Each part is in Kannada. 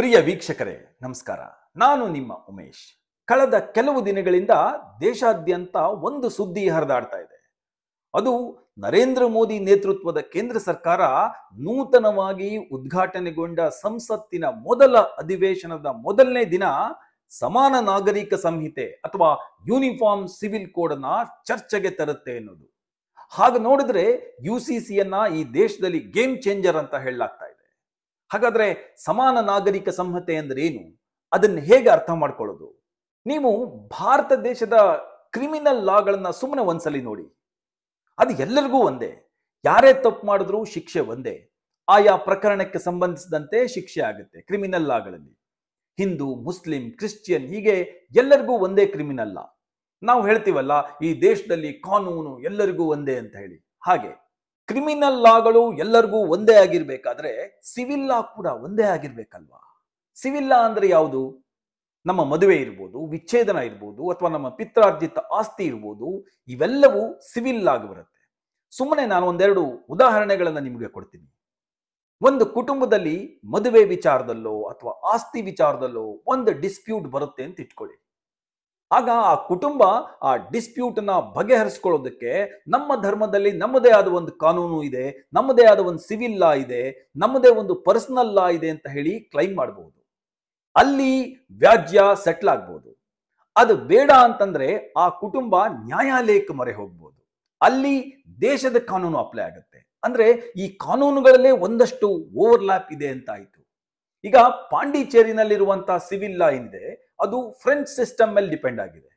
ಪ್ರಿಯ ವೀಕ್ಷಕರೇ ನಮಸ್ಕಾರ ನಾನು ನಿಮ್ಮ ಉಮೇಶ್ ಕಳೆದ ಕೆಲವು ದಿನಗಳಿಂದ ದೇಶಾದ್ಯಂತ ಒಂದು ಸುದ್ದಿ ಹರಿದಾಡ್ತಾ ಇದೆ ಅದು ನರೇಂದ್ರ ಮೋದಿ ನೇತೃತ್ವದ ಕೇಂದ್ರ ಸರ್ಕಾರ ನೂತನವಾಗಿ ಉದ್ಘಾಟನೆಗೊಂಡ ಸಂಸತ್ತಿನ ಮೊದಲ ಅಧಿವೇಶನದ ಮೊದಲನೇ ದಿನ ಸಮಾನ ನಾಗರಿಕ ಸಂಹಿತೆ ಅಥವಾ ಯೂನಿಫಾರ್ಮ್ ಸಿವಿಲ್ ಕೋಡ್ ಅನ್ನ ಚರ್ಚೆಗೆ ತರುತ್ತೆ ಎನ್ನುವುದು ಹಾಗೆ ನೋಡಿದ್ರೆ ಯು ಸಿ ಸಿಯನ್ನ ಈ ದೇಶದಲ್ಲಿ ಗೇಮ್ ಚೇಂಜರ್ ಅಂತ ಹೇಳಲಾಗ್ತಾ ಹಾಗಾದ್ರೆ ಸಮಾನ ನಾಗರಿಕ ಸಂಹತೆ ಅಂದ್ರೆ ಏನು ಅದನ್ನ ಹೇಗೆ ಅರ್ಥ ಮಾಡ್ಕೊಳ್ಳೋದು ನೀವು ಭಾರತ ದೇಶದ ಕ್ರಿಮಿನಲ್ ಲಾಗಳನ್ನ ಸುಮ್ಮನೆ ಒಂದ್ಸಲಿ ನೋಡಿ ಅದು ಎಲ್ಲರಿಗೂ ಒಂದೇ ಯಾರೇ ತಪ್ಪು ಮಾಡಿದ್ರು ಶಿಕ್ಷೆ ಒಂದೇ ಆಯಾ ಪ್ರಕರಣಕ್ಕೆ ಸಂಬಂಧಿಸಿದಂತೆ ಶಿಕ್ಷೆ ಆಗುತ್ತೆ ಕ್ರಿಮಿನಲ್ ಲಾಗಳಲ್ಲಿ ಹಿಂದೂ ಮುಸ್ಲಿಂ ಕ್ರಿಶ್ಚಿಯನ್ ಹೀಗೆ ಎಲ್ಲರಿಗೂ ಒಂದೇ ಕ್ರಿಮಿನಲ್ ಲಾ ನಾವು ಹೇಳ್ತೀವಲ್ಲ ಈ ದೇಶದಲ್ಲಿ ಕಾನೂನು ಎಲ್ಲರಿಗೂ ಒಂದೇ ಅಂತ ಹೇಳಿ ಹಾಗೆ ಕ್ರಿಮಿನಲ್ ಲಾಗಳು ಎಲ್ಲರಿಗೂ ಒಂದೇ ಆಗಿರ್ಬೇಕಾದ್ರೆ ಸಿವಿಲ್ ಲಾ ಕೂಡ ಒಂದೇ ಆಗಿರ್ಬೇಕಲ್ವಾ ಸಿವಿಲ್ ಲಾ ಅಂದ್ರೆ ಯಾವುದು ನಮ್ಮ ಮದುವೆ ಇರ್ಬೋದು ವಿಚ್ಛೇದನ ಇರ್ಬೋದು ಅಥವಾ ನಮ್ಮ ಪಿತ್ರಾರ್ಜಿತ ಆಸ್ತಿ ಇರ್ಬೋದು ಇವೆಲ್ಲವೂ ಸಿವಿಲ್ ಲಾಗ್ ಬರುತ್ತೆ ಸುಮ್ಮನೆ ನಾನು ಒಂದೆರಡು ಉದಾಹರಣೆಗಳನ್ನು ನಿಮಗೆ ಕೊಡ್ತೀನಿ ಒಂದು ಕುಟುಂಬದಲ್ಲಿ ಮದುವೆ ವಿಚಾರದಲ್ಲೋ ಅಥವಾ ಆಸ್ತಿ ವಿಚಾರದಲ್ಲೋ ಒಂದು ಡಿಸ್ಪ್ಯೂಟ್ ಬರುತ್ತೆ ಅಂತ ಇಟ್ಕೊಳ್ಳಿ ಆಗ ಆ ಕುಟುಂಬ ಆ ಡಿಸ್ಪ್ಯೂಟನ್ನ ಬಗೆಹರಿಸ್ಕೊಳ್ಳೋದಕ್ಕೆ ನಮ್ಮ ಧರ್ಮದಲ್ಲಿ ನಮ್ಮದೇ ಆದ ಒಂದು ಕಾನೂನು ಇದೆ ನಮ್ಮದೇ ಆದ ಒಂದು ಸಿವಿಲ್ ಲಾ ಇದೆ ನಮ್ಮದೇ ಒಂದು ಪರ್ಸನಲ್ ಲಾ ಇದೆ ಅಂತ ಹೇಳಿ ಕ್ಲೈಮ್ ಮಾಡಬಹುದು ಅಲ್ಲಿ ವ್ಯಾಜ್ಯ ಸೆಟ್ಲ್ ಆಗ್ಬೋದು ಅದು ಬೇಡ ಅಂತಂದ್ರೆ ಆ ಕುಟುಂಬ ನ್ಯಾಯಾಲಯಕ್ಕೆ ಮೊರೆ ಹೋಗ್ಬೋದು ಅಲ್ಲಿ ದೇಶದ ಕಾನೂನು ಅಪ್ಲೈ ಆಗುತ್ತೆ ಅಂದ್ರೆ ಈ ಕಾನೂನುಗಳಲ್ಲೇ ಒಂದಷ್ಟು ಓವರ್ಲ್ಯಾಪ್ ಇದೆ ಅಂತ ಆಯ್ತು ಈಗ ಪಾಂಡಿಚೇರಿನಲ್ಲಿರುವಂತಹ ಸಿವಿಲ್ ಲಾ ಏನಿದೆ ಅದು ಫ್ರೆಂಚ್ ಸಿಸ್ಟಮ್ ಮೇಲೆ ಡಿಪೆಂಡ್ ಆಗಿದೆ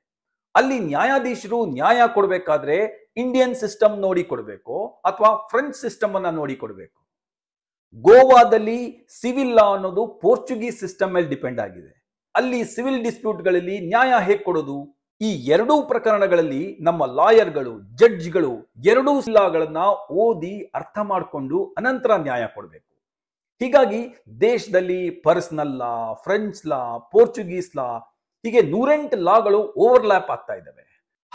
ಅಲ್ಲಿ ನ್ಯಾಯಾಧೀಶರು ನ್ಯಾಯ ಕೊಡಬೇಕಾದ್ರೆ ಇಂಡಿಯನ್ ಸಿಸ್ಟಮ್ ನೋಡಿ ಕೊಡಬೇಕು ಅಥವಾ ಫ್ರೆಂಚ್ ಸಿಸ್ಟಮ್ ಅನ್ನ ನೋಡಿ ಕೊಡಬೇಕು ಗೋವಾದಲ್ಲಿ ಸಿವಿಲ್ ಲಾ ಅನ್ನೋದು ಪೋರ್ಚುಗೀಸ್ ಸಿಸ್ಟಮ್ ಮೇಲೆ ಡಿಪೆಂಡ್ ಆಗಿದೆ ಅಲ್ಲಿ ಸಿವಿಲ್ ಡಿಸ್ಪ್ಯೂಟ್ಗಳಲ್ಲಿ ನ್ಯಾಯ ಹೇಗೆ ಕೊಡೋದು ಈ ಎರಡೂ ಪ್ರಕರಣಗಳಲ್ಲಿ ನಮ್ಮ ಲಾಯರ್ಗಳು ಜಡ್ಜ್ಗಳು ಎರಡೂ ಲಾಗಳನ್ನ ಓದಿ ಅರ್ಥ ಮಾಡಿಕೊಂಡು ಅನಂತರ ನ್ಯಾಯ ಕೊಡಬೇಕು ಹೀಗಾಗಿ ದೇಶದಲ್ಲಿ personal law French law Portuguese law ಹೀಗೆ ನೂರೆಂಟು ಲಾಗಳು ಓವರ್ಲ್ಯಾಪ್ ಆಗ್ತಾ ಇದ್ದಾವೆ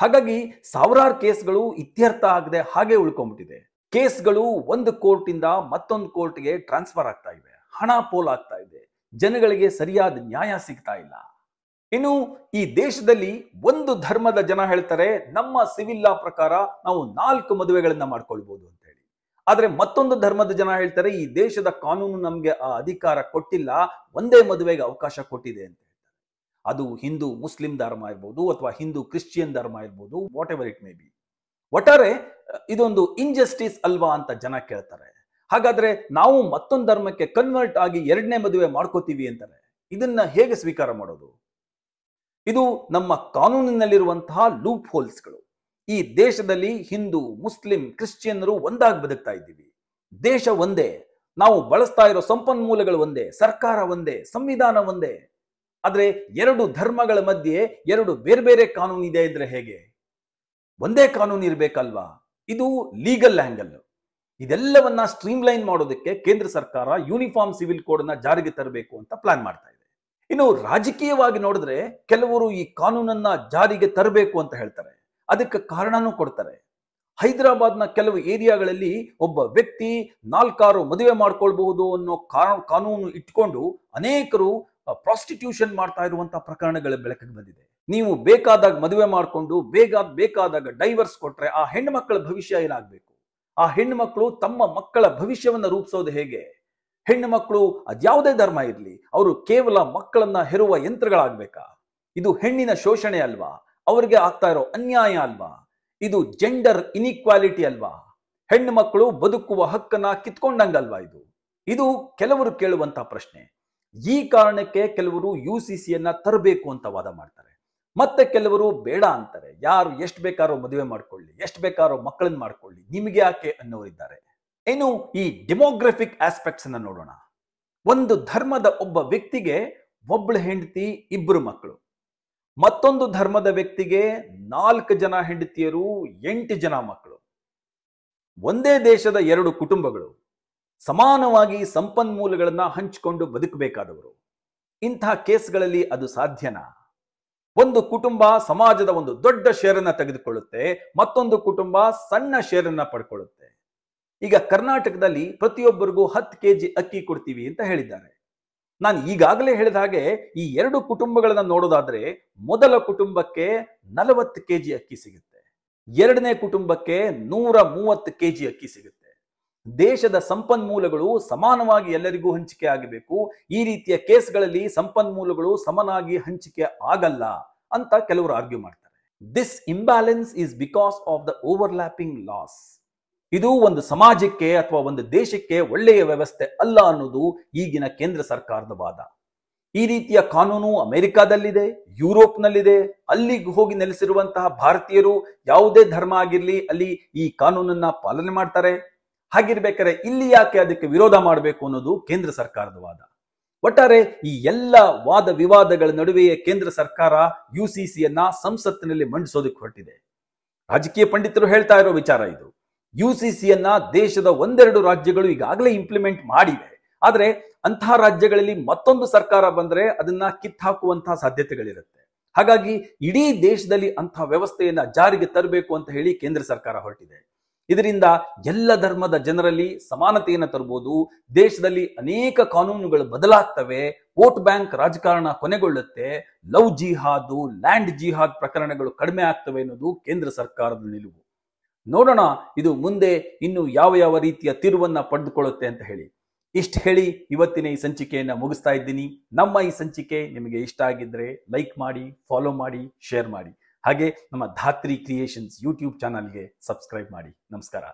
ಹಾಗಾಗಿ ಸಾವಿರಾರು ಕೇಸ್ಗಳು ಇತ್ಯರ್ಥ ಆಗದೆ ಹಾಗೆ ಉಳ್ಕೊಂಡ್ಬಿಟ್ಟಿದೆ ಕೇಸ್ಗಳು ಒಂದು ಕೋರ್ಟಿಂದ ಮತ್ತೊಂದು ಕೋರ್ಟ್ಗೆ ಟ್ರಾನ್ಸ್ಫರ್ ಆಗ್ತಾ ಇವೆ ಹಣ ಪೋಲ್ ಆಗ್ತಾ ಇದೆ ಜನಗಳಿಗೆ ಸರಿಯಾದ ನ್ಯಾಯ ಸಿಗ್ತಾ ಇಲ್ಲ ಇನ್ನು ಈ ದೇಶದಲ್ಲಿ ಒಂದು ಧರ್ಮದ ಜನ ಹೇಳ್ತಾರೆ ನಮ್ಮ ಸಿವಿಲ್ ಲಾ ಪ್ರಕಾರ ನಾವು ನಾಲ್ಕು ಮದುವೆಗಳನ್ನ ಮಾಡ್ಕೊಳ್ಬಹುದು ಆದರೆ ಮತ್ತೊಂದು ಧರ್ಮದ ಜನ ಹೇಳ್ತಾರೆ ಈ ದೇಶದ ಕಾನೂನು ನಮಗೆ ಆ ಅಧಿಕಾರ ಕೊಟ್ಟಿಲ್ಲ ಒಂದೇ ಮದುವೆಗೆ ಅವಕಾಶ ಕೊಟ್ಟಿದೆ ಅಂತ ಹೇಳ್ತಾರೆ ಅದು ಹಿಂದೂ ಮುಸ್ಲಿಂ ಧರ್ಮ ಇರ್ಬೋದು ಅಥವಾ ಹಿಂದೂ ಕ್ರಿಶ್ಚಿಯನ್ ಧರ್ಮ ಇರ್ಬೋದು whatever it may be ಒಟ್ಟಾರೆ ಇದೊಂದು ಇಂಜಸ್ಟಿಸ್ ಅಲ್ವಾ ಅಂತ ಜನ ಕೇಳ್ತಾರೆ ಹಾಗಾದ್ರೆ ನಾವು ಮತ್ತೊಂದು ಧರ್ಮಕ್ಕೆ ಕನ್ವರ್ಟ್ ಆಗಿ ಎರಡನೇ ಮದುವೆ ಮಾಡ್ಕೋತೀವಿ ಅಂತಾರೆ ಇದನ್ನ ಹೇಗೆ ಸ್ವೀಕಾರ ಮಾಡೋದು ಇದು ನಮ್ಮ ಕಾನೂನಿನಲ್ಲಿರುವಂತಹ ಲೂಪ್ ಹೋಲ್ಸ್ಗಳು ಈ ದೇಶದಲ್ಲಿ ಹಿಂದೂ ಮುಸ್ಲಿಂ ಕ್ರಿಶ್ಚಿಯನ್ರು ಒಂದಾಗಿ ಬದುಕ್ತಾ ಇದ್ದೀವಿ ದೇಶ ಒಂದೇ ನಾವು ಬಳಸ್ತಾ ಇರೋ ಸಂಪನ್ಮೂಲಗಳು ಒಂದೇ ಸರ್ಕಾರ ಒಂದೇ ಸಂವಿಧಾನ ಒಂದೇ ಆದರೆ ಎರಡು ಧರ್ಮಗಳ ಮಧ್ಯೆ ಎರಡು ಬೇರೆ ಬೇರೆ ಕಾನೂನು ಇದೆ ಅಂದ್ರೆ ಹೇಗೆ ಒಂದೇ ಕಾನೂನು ಇರಬೇಕಲ್ವಾ ಇದು ಲೀಗಲ್ ಆಂಗಲ್ ಇದೆಲ್ಲವನ್ನ ಸ್ಟ್ರೀಮ್ ಲೈನ್ ಮಾಡೋದಕ್ಕೆ ಕೇಂದ್ರ ಸರ್ಕಾರ ಯೂನಿಫಾರ್ಮ್ ಸಿವಿಲ್ ಕೋಡ್ ಅನ್ನ ಜಾರಿಗೆ ತರಬೇಕು ಅಂತ ಪ್ಲಾನ್ ಮಾಡ್ತಾ ಇದೆ ಇನ್ನು ರಾಜಕೀಯವಾಗಿ ನೋಡಿದ್ರೆ ಕೆಲವರು ಈ ಕಾನೂನನ್ನ ಜಾರಿಗೆ ತರಬೇಕು ಅಂತ ಹೇಳ್ತಾರೆ ಅದಕ್ಕೆ ಕಾರಣನೂ ಕೊಡ್ತಾರೆ ಹೈದರಾಬಾದ್ನ ಕೆಲವು ಏರಿಯಾಗಳಲ್ಲಿ ಒಬ್ಬ ವ್ಯಕ್ತಿ ನಾಲ್ಕಾರು ಮದುವೆ ಮಾಡ್ಕೊಳ್ಬಹುದು ಅನ್ನೋ ಕಾನೂನು ಇಟ್ಕೊಂಡು ಅನೇಕರು ಪ್ರಾಸ್ಟಿಟ್ಯೂಷನ್ ಮಾಡ್ತಾ ಇರುವಂತಹ ಪ್ರಕರಣಗಳ ಬೆಳಕಿಗೆ ಬಂದಿದೆ ನೀವು ಬೇಕಾದಾಗ ಮದುವೆ ಮಾಡಿಕೊಂಡು ಬೇಗ ಬೇಕಾದಾಗ ಡೈವರ್ಸ್ ಕೊಟ್ರೆ ಆ ಹೆಣ್ಮಕ್ಳ ಭವಿಷ್ಯ ಏನಾಗಬೇಕು ಆ ಹೆಣ್ಮಕ್ಳು ತಮ್ಮ ಮಕ್ಕಳ ಭವಿಷ್ಯವನ್ನ ರೂಪಿಸೋದು ಹೇಗೆ ಹೆಣ್ಣು ಮಕ್ಕಳು ಅದ್ಯಾವುದೇ ಧರ್ಮ ಇರಲಿ ಅವರು ಕೇವಲ ಮಕ್ಕಳನ್ನ ಹೆರುವ ಯಂತ್ರಗಳಾಗಬೇಕಾ ಇದು ಹೆಣ್ಣಿನ ಶೋಷಣೆ ಅಲ್ವಾ ಅವರಿಗೆ ಆಗ್ತಾ ಇರೋ ಅನ್ಯಾಯ ಅಲ್ವಾ ಇದು ಜೆಂಡರ್ ಇನಿಕ್ವಾಲಿಟಿ ಅಲ್ವಾ ಹೆಣ್ಣು ಮಕ್ಕಳು ಬದುಕುವ ಹಕ್ಕನ್ನ ಕಿತ್ಕೊಂಡಂಗಲ್ವಾ ಇದು ಇದು ಕೆಲವರು ಕೇಳುವಂತಹ ಪ್ರಶ್ನೆ ಈ ಕಾರಣಕ್ಕೆ ಕೆಲವರು ಯು ಸಿ ಸಿಯನ್ನ ತರಬೇಕು ಅಂತ ವಾದ ಮಾಡ್ತಾರೆ ಮತ್ತೆ ಕೆಲವರು ಬೇಡ ಅಂತಾರೆ ಯಾರು ಎಷ್ಟು ಬೇಕಾರೋ ಮದುವೆ ಮಾಡ್ಕೊಳ್ಳಿ ಎಷ್ಟು ಬೇಕಾರೋ ಮಕ್ಕಳನ್ನ ಮಾಡ್ಕೊಳ್ಳಿ ನಿಮಗೆ ಯಾಕೆ ಅನ್ನೋರಿದ್ದಾರೆ ಏನು ಈ ಡೆಮೋಗ್ರಫಿಕ್ ಆಸ್ಪೆಕ್ಟ್ಸ್ ಅನ್ನ ನೋಡೋಣ ಒಂದು ಧರ್ಮದ ಒಬ್ಬ ವ್ಯಕ್ತಿಗೆ ಒಬ್ಬಳು ಹೆಂಡತಿ ಇಬ್ಬರು ಮಕ್ಕಳು ಮತ್ತೊಂದು ಧರ್ಮದ ವ್ಯಕ್ತಿಗೆ ನಾಲ್ಕು ಜನ ಹೆಂಡತಿಯರು ಎಂಟು ಜನ ಮಕ್ಕಳು ಒಂದೇ ದೇಶದ ಎರಡು ಕುಟುಂಬಗಳು ಸಮಾನವಾಗಿ ಸಂಪನ್ಮೂಲಗಳನ್ನ ಹಂಚಿಕೊಂಡು ಬದುಕಬೇಕಾದವರು ಇಂತಹ ಕೇಸ್ಗಳಲ್ಲಿ ಅದು ಸಾಧ್ಯನಾ ಒಂದು ಕುಟುಂಬ ಸಮಾಜದ ಒಂದು ದೊಡ್ಡ ಶೇರನ್ನ ತೆಗೆದುಕೊಳ್ಳುತ್ತೆ ಮತ್ತೊಂದು ಕುಟುಂಬ ಸಣ್ಣ ಶೇರನ್ನ ಪಡ್ಕೊಳ್ಳುತ್ತೆ ಈಗ ಕರ್ನಾಟಕದಲ್ಲಿ ಪ್ರತಿಯೊಬ್ಬರಿಗೂ ಹತ್ತು ಕೆ ಜಿ ಅಕ್ಕಿ ಕೊಡ್ತೀವಿ ಅಂತ ಹೇಳಿದ್ದಾರೆ ನಾನು ಈಗಾಗಲೇ ಹೇಳಿದ ಹಾಗೆ ಈ ಎರಡು ಕುಟುಂಬಗಳನ್ನ ನೋಡೋದಾದ್ರೆ ಮೊದಲ ಕುಟುಂಬಕ್ಕೆ ನಲವತ್ತು ಕೆ ಜಿ ಅಕ್ಕಿ ಸಿಗುತ್ತೆ ಎರಡನೇ ಕುಟುಂಬಕ್ಕೆ ನೂರ ಮೂವತ್ತು ಕೆ ಜಿ ಅಕ್ಕಿ ಸಿಗುತ್ತೆ ದೇಶದ ಸಂಪನ್ಮೂಲಗಳು ಸಮಾನವಾಗಿ ಎಲ್ಲರಿಗೂ ಹಂಚಿಕೆ ಆಗಬೇಕು ಈ ರೀತಿಯ ಕೇಸ್ಗಳಲ್ಲಿ ಸಂಪನ್ಮೂಲಗಳು ಸಮನಾಗಿ ಹಂಚಿಕೆ ಆಗಲ್ಲ ಅಂತ ಕೆಲವರು ಆರ್ಗ್ಯೂ ಮಾಡ್ತಾರೆ this imbalance is because of the overlapping laws ಇದು ಒಂದು ಸಮಾಜಕ್ಕೆ ಅಥವಾ ಒಂದು ದೇಶಕ್ಕೆ ಒಳ್ಳೆಯ ವ್ಯವಸ್ಥೆ ಅಲ್ಲ ಅನ್ನೋದು ಈಗಿನ ಕೇಂದ್ರ ಸರ್ಕಾರದ ವಾದ ಈ ರೀತಿಯ ಕಾನೂನು ಅಮೆರಿಕಾದಲ್ಲಿದೆ ಯುರೋಪ್ನಲ್ಲಿದೆ ಅಲ್ಲಿಗೆ ಹೋಗಿ ನೆಲೆಸಿರುವಂತಹ ಭಾರತೀಯರು ಯಾವುದೇ ಧರ್ಮ ಆಗಿರಲಿ ಅಲ್ಲಿ ಈ ಕಾನೂನನ್ನ ಪಾಲನೆ ಮಾಡ್ತಾರೆ ಹಾಗಿರ್ಬೇಕಾರೆ ಇಲ್ಲಿ ಯಾಕೆ ಅದಕ್ಕೆ ವಿರೋಧ ಮಾಡಬೇಕು ಅನ್ನೋದು ಕೇಂದ್ರ ಸರ್ಕಾರದ ವಾದ ಒಟ್ಟಾರೆ ಈ ಎಲ್ಲ ವಾದ ವಿವಾದಗಳ ನಡುವೆಯೇ ಕೇಂದ್ರ ಸರ್ಕಾರ ಯು ಸಿ ಸಿಯನ್ನ ಸಂಸತ್ತಿನಲ್ಲಿ ಮಂಡಿಸೋದಕ್ಕೆ ಹೊರಟಿದೆ ರಾಜಕೀಯ ಪಂಡಿತರು ಹೇಳ್ತಾ ಇರೋ ವಿಚಾರ ಇದು ಯು ಸಿ ಸಿಯನ್ನ ದೇಶದ ಒಂದೆರಡು ರಾಜ್ಯಗಳು ಈಗಾಗಲೇ ಇಂಪ್ಲಿಮೆಂಟ್ ಮಾಡಿವೆ ಆದರೆ ಅಂತಹ ರಾಜ್ಯಗಳಲ್ಲಿ ಮತ್ತೊಂದು ಸರ್ಕಾರ ಬಂದರೆ ಅದನ್ನ ಹಾಕುವಂತಹ ಸಾಧ್ಯತೆಗಳಿರುತ್ತೆ ಹಾಗಾಗಿ ಇಡೀ ದೇಶದಲ್ಲಿ ಅಂತಹ ವ್ಯವಸ್ಥೆಯನ್ನ ಜಾರಿಗೆ ತರಬೇಕು ಅಂತ ಹೇಳಿ ಕೇಂದ್ರ ಸರ್ಕಾರ ಹೊರಟಿದೆ ಇದರಿಂದ ಎಲ್ಲ ಧರ್ಮದ ಜನರಲ್ಲಿ ಸಮಾನತೆಯನ್ನು ತರಬಹುದು ದೇಶದಲ್ಲಿ ಅನೇಕ ಕಾನೂನುಗಳು ಬದಲಾಗ್ತವೆ ವೋಟ್ ಬ್ಯಾಂಕ್ ರಾಜಕಾರಣ ಕೊನೆಗೊಳ್ಳುತ್ತೆ ಲವ್ ಜಿಹಾದ್ ಲ್ಯಾಂಡ್ ಜಿಹಾದ್ ಪ್ರಕರಣಗಳು ಕಡಿಮೆ ಆಗ್ತವೆ ಅನ್ನೋದು ಕೇಂದ್ರ ಸರ್ಕಾರದ ನಿಲುವು ನೋಡೋಣ ಇದು ಮುಂದೆ ಇನ್ನು ಯಾವ ಯಾವ ರೀತಿಯ ತಿರುವನ್ನ ಪಡೆದುಕೊಳ್ಳುತ್ತೆ ಅಂತ ಹೇಳಿ ಇಷ್ಟು ಹೇಳಿ ಇವತ್ತಿನ ಈ ಸಂಚಿಕೆಯನ್ನು ಮುಗಿಸ್ತಾ ಇದ್ದೀನಿ ನಮ್ಮ ಈ ಸಂಚಿಕೆ ನಿಮಗೆ ಇಷ್ಟ ಆಗಿದ್ರೆ ಲೈಕ್ ಮಾಡಿ ಫಾಲೋ ಮಾಡಿ ಶೇರ್ ಮಾಡಿ ಹಾಗೆ ನಮ್ಮ ಧಾತ್ರಿ ಕ್ರಿಯೇಷನ್ಸ್ ಯೂಟ್ಯೂಬ್ ಚಾನಲ್ಗೆ ಸಬ್ಸ್ಕ್ರೈಬ್ ಮಾಡಿ ನಮಸ್ಕಾರ